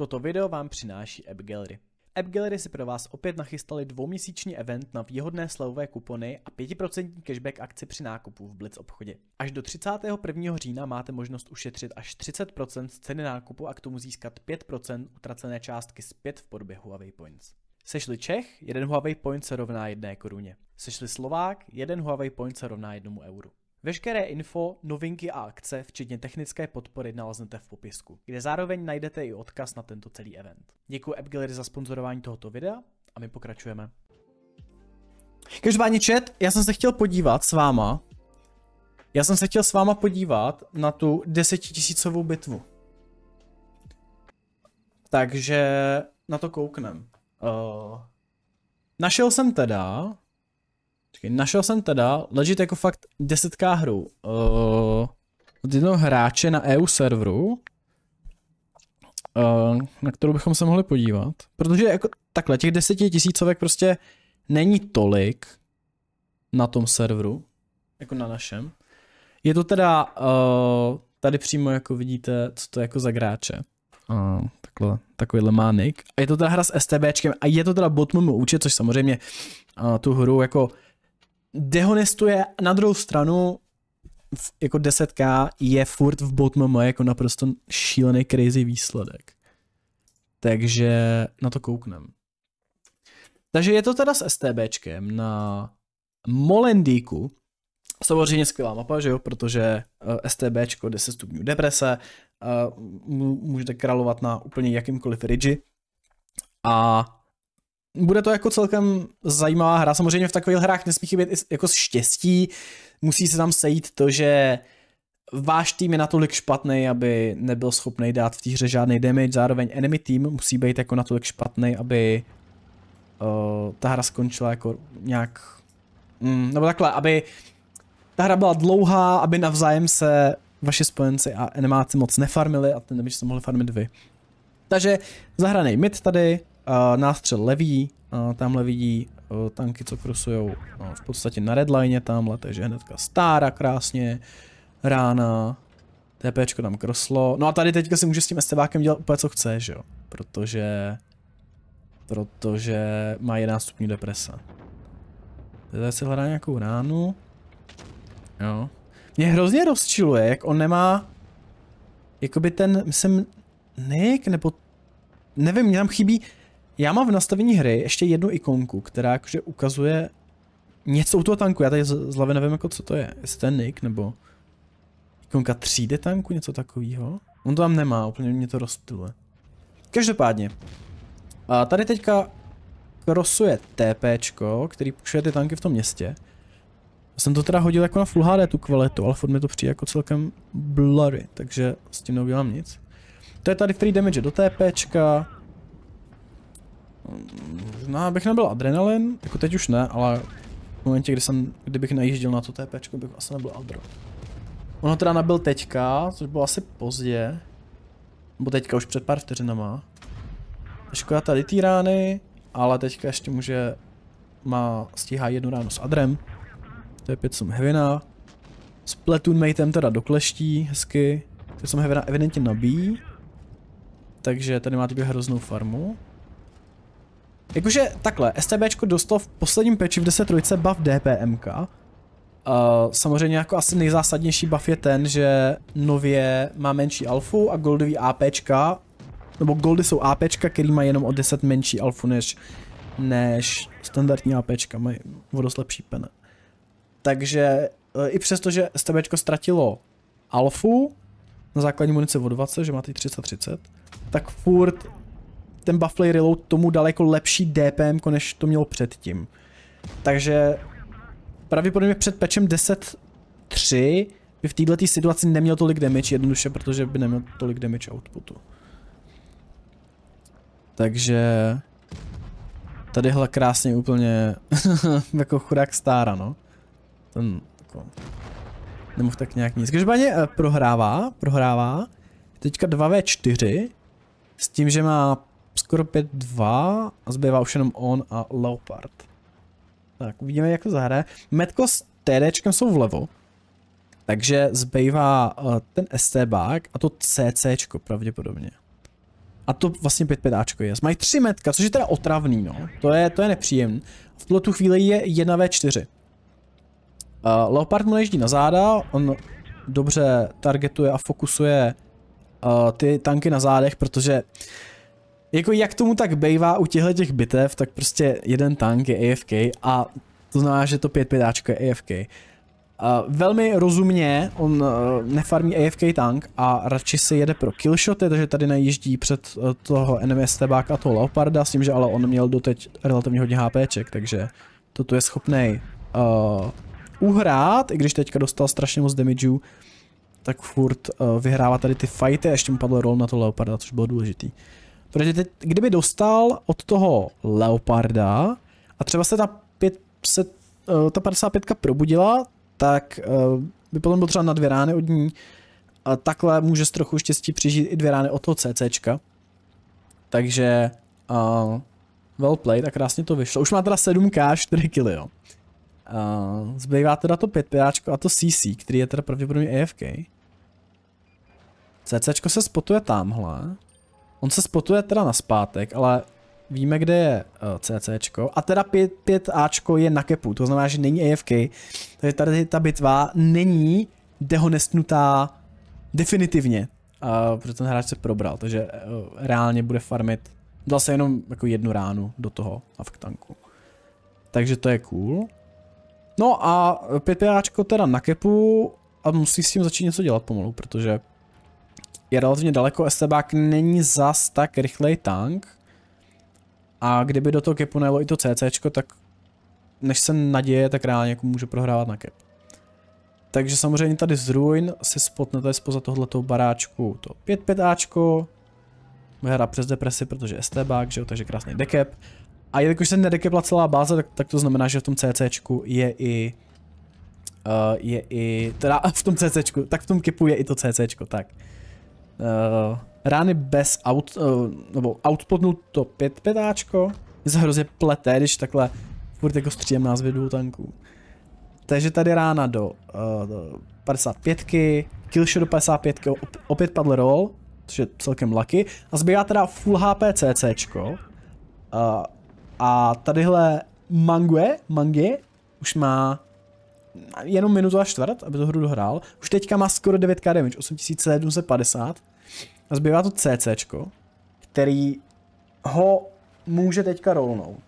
Toto video vám přináší AppGallery. AppGallery si pro vás opět nachystali dvouměsíční event na výhodné slevové kupony a 5% cashback akci při nákupu v Blitz obchodě. Až do 31. října máte možnost ušetřit až 30% z ceny nákupu a k tomu získat 5% utracené částky zpět v podobě Huawei Points. Sešli Čech, jeden Huawei Point se rovná jedné koruně. Sešli Slovák, jeden Huawei Point se rovná jednomu euru. Veškeré info, novinky a akce, včetně technické podpory, naleznete v popisku, kde zároveň najdete i odkaz na tento celý event. Děkuji AppGallery za sponzorování tohoto videa a my pokračujeme. Každopádně chat, já jsem se chtěl podívat s váma, já jsem se chtěl s váma podívat na tu desetitisícovou bitvu. Takže na to kouknem. Uh, našel jsem teda Čekaj, našel jsem teda legit jako fakt 10 hru uh, od jednoho hráče na EU serveru, uh, na kterou bychom se mohli podívat. Protože jako takhle, těch deseti tisícovek prostě není tolik na tom serveru, jako na našem. Je to teda, uh, tady přímo jako vidíte, co to je jako za gráče. Uh, takhle, takovýhle má A je to teda hra s STBčkem a je to teda bot účet, což samozřejmě uh, tu hru jako dehonestuje na druhou stranu v, jako 10k je furt v BotMM jako naprosto šílený crazy výsledek. Takže na to kouknem. Takže je to teda s STBčkem na Molendíku. Samozřejmě skvělá mapa, že jo, protože eh, STBčko 10 stupňů deprese, eh, můžete královat na úplně jakýmkoliv ridži a bude to jako celkem zajímavá hra. Samozřejmě v takových hrách nesmí chybět jako štěstí. Musí se tam sejít to, že váš tým je natolik špatný, aby nebyl schopný dát v té hře žádný damage, zároveň enemy tým musí být jako natolik špatný, aby uh, ta hra skončila jako nějak, mm, nebo takhle, aby ta hra byla dlouhá, aby navzájem se vaše spojenci a enemáci moc nefarmili a ten damage se mohli farmit vy. Takže zahranej mid tady, nástřel levý, tamhle vidí e, tanky, co krosujou no, v podstatě na redline tamhle, takže hnedka stára krásně, rána, TPčko tam kroslo. No a tady teďka si může s tím STVákem dělat úplně co chce, že jo, protože, protože má 11 stupňů deprese. Tady si hledá nějakou ránu. Jo. Mě hrozně rozčiluje, jak on nemá, jakoby ten, myslím, Nick, nebo, nevím, mě tam chybí, já mám v nastavení hry ještě jednu ikonku, která jakože ukazuje něco u toho tanku. Já tady z hlavy nevím, jako co to je. Jestli to je Nick nebo ikonka 3D tanku, něco takového. On to tam nemá, úplně mě to rozptyluje. Každopádně. A tady teďka krosuje TP, který pušuje ty tanky v tom městě. Já jsem to teda hodil jako na Full HD tu kvalitu, ale furt mi to přijde jako celkem blurry, takže s tím neudělám nic. To je tady, který damage do TPčka, Možná bych nebyl adrenalin, jako teď už ne, ale v momentě, kdy jsem, kdybych najížděl na to TP, bych asi nebyl adro. Ono teda nabil teďka, což bylo asi pozdě. Nebo teďka už před pár vteřinama. Škoda tady ty rány, ale teďka ještě může, má, stíhá jednu ránu s Adrem. To je 5 som Hevina. S Platoonmatem teda dokleští hezky. Teď som Hevina evidentně nabíjí. Takže tady má teď hroznou farmu. Jakože takhle, STBčko dostal v posledním peči v 10.3 buff DPMK. Uh, samozřejmě jako asi nejzásadnější buff je ten, že nově má menší alfu a goldový APčka, nebo goldy jsou APčka, který má jenom o 10 menší alfu než, než standardní APčka, mají o dost lepší pene. Takže uh, i přesto, že STBčko ztratilo alfu na základní munici o 20, že má 30 330, tak furt ten Buffalo Reload tomu daleko lepší DPM, jako než to mělo předtím. Takže pravděpodobně před patchem 10.3 by v této situaci neměl tolik damage, jednoduše, protože by neměl tolik damage outputu. Takže... Tadyhle krásně úplně jako chudák stára, no. Ten jako... Nemohl tak nějak nic. Každopádně eh, prohrává, prohrává. Teďka 2v4. S tím, že má skoro 5-2 a zbývá už jenom on a Leopard. Tak uvidíme, jak to zahraje. Metko s TD jsou vlevo, takže zbývá uh, ten STBák a to CC pravděpodobně. A to vlastně 5-5Ačko je. Mají 3 metka, což je teda otravný, no. To je, to je nepříjemný. V tuto tu chvíli je 1v4. Uh, eh, Leopard mu leždí na záda, on dobře targetuje a fokusuje uh, ty tanky na zádech, protože uh, jako jak tomu tak bejvá u těchto těch bitev, tak prostě jeden tank je AFK a to znamená, že to 5-5 je AFK. Uh, velmi rozumně, on uh, nefarmí AFK tank a radši si jede pro killshoty, takže tady najíždí před uh, toho enemy stebák a toho leoparda, s tím, že ale on měl doteď relativně hodně HPček, takže toto je schopný uh, eh, uhrát, i když teďka dostal strašně moc damageů, tak furt uh, vyhrává tady ty fighty a ještě mu padl roll na to leoparda, což bylo důležitý. Uh, Protože teď, kdyby dostal od toho Leoparda a třeba se ta, 500, eh, ta 55 probudila, tak eh, by potom byl třeba na dvě rány od ní. A takhle může s trochu štěstí přežít i dvě rány od toho CCčka. Takže uh, well played a krásně to vyšlo. Už má teda 7k, 4 kg, jo. Uh, zbývá teda to 5 pěráčko a to CC, který je teda pravděpodobně AFK. CCčko se spotuje tamhle. On se spotuje teda na zpátek, ale víme, kde je eh, CCčko a teda 5, ačko je na kepu, to znamená, že není AFK, takže tady ta bitva není dehonestnutá definitivně, uh, protože ten hráč se probral, takže uh, reálně bude farmit, dal se jenom jako jednu ránu do toho a v tanku. Takže to je cool. No a 5Ačko teda na kepu a musí s tím začít něco dělat pomalu, protože je relativně daleko, Estebák není zas tak rychlej tank. A kdyby do toho kepu najelo i to CCčko, tak než se naděje, tak reálně jako může prohrávat na kep. Takže samozřejmě tady z ruin si spotnete spoza tohletou baráčku to 5-5áčko. Hra přes depresi, protože STBák, že jo, takže krásný dekep. A jelikož se nedekepla celá báze, tak, tak to znamená, že v tom CCčku je i Uh, je i, teda v tom CCčku, tak v tom kipu je i to CCčko, tak uh, rány bez out, uh, eh, nebo outplotnu to pět petáčko. Mně se hrozně pleté, když takhle furt jako stříjem názvy dvou tanků. Takže tady rána do, uh, do 55, killshot do 55, opět padl roll, což je celkem lucky. A zbývá teda full HP CCčko. Uh, a tadyhle Mangue, Mangue, už má jenom minutu a čtvrt, aby tu hru dohrál. Už teďka má skoro 9k damage, 8750. A zbývá to CCčko, který ho může teďka rolnout.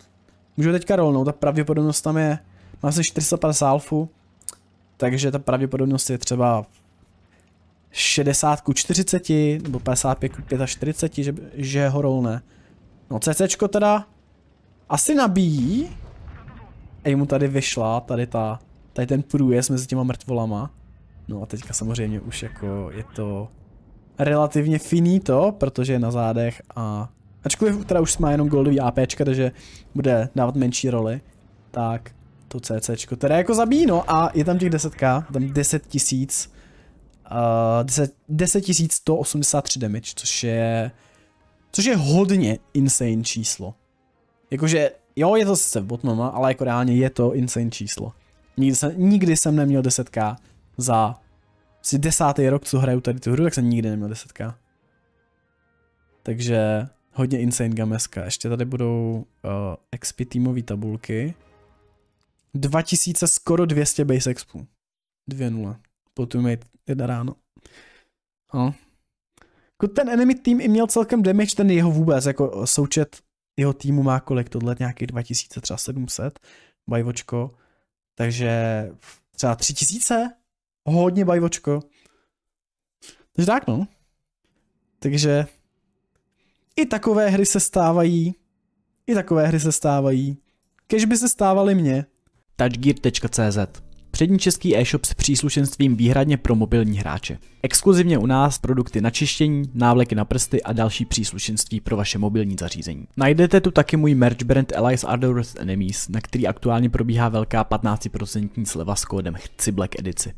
Může ho teďka rolnout a pravděpodobnost tam je, má se 450 alfu, takže ta pravděpodobnost je třeba 60 ku 40 nebo 55 ku 45, že, že ho rolne. No CCčko teda asi nabíjí. A mu tady vyšla tady ta, tady ten průjezd mezi těma mrtvolama. No a teďka samozřejmě už jako je to relativně finito, protože je na zádech a ačkoliv teda už má jenom goldový AP, takže bude dávat menší roli, tak to CC, které jako zabíjí, no a je tam těch 10k, tam 10 tisíc, uh, 10, 10 183 damage, což je, což je hodně insane číslo. Jakože, jo, je to sice botnoma, ale jako reálně je to insane číslo. Nikdy jsem, nikdy jsem neměl 10k za asi desátý rok, co hraju tady tu hru, tak jsem nikdy neměl desetka. Takže hodně insane gameska. Ještě tady budou uh, eh, XP týmové tabulky. 2000, skoro 200 base expů. 2-0. Potom Potumate jedna ráno. No. Ten enemy tým i měl celkem damage, ten jeho vůbec, jako eh, součet jeho týmu má kolik, tohle nějakých 2000, třeba 700, bajvočko, takže třeba 3000, hodně bajvočko. Takže tak no. Takže i takové hry se stávají, i takové hry se stávají. Kež by se stávaly mě. Touchgear.cz Přední český e-shop s příslušenstvím výhradně pro mobilní hráče. Exkluzivně u nás produkty na čištění, návleky na prsty a další příslušenství pro vaše mobilní zařízení. Najdete tu taky můj merch brand Allies Ardorous Enemies, na který aktuálně probíhá velká 15% sleva s kódem Chci Black Edici.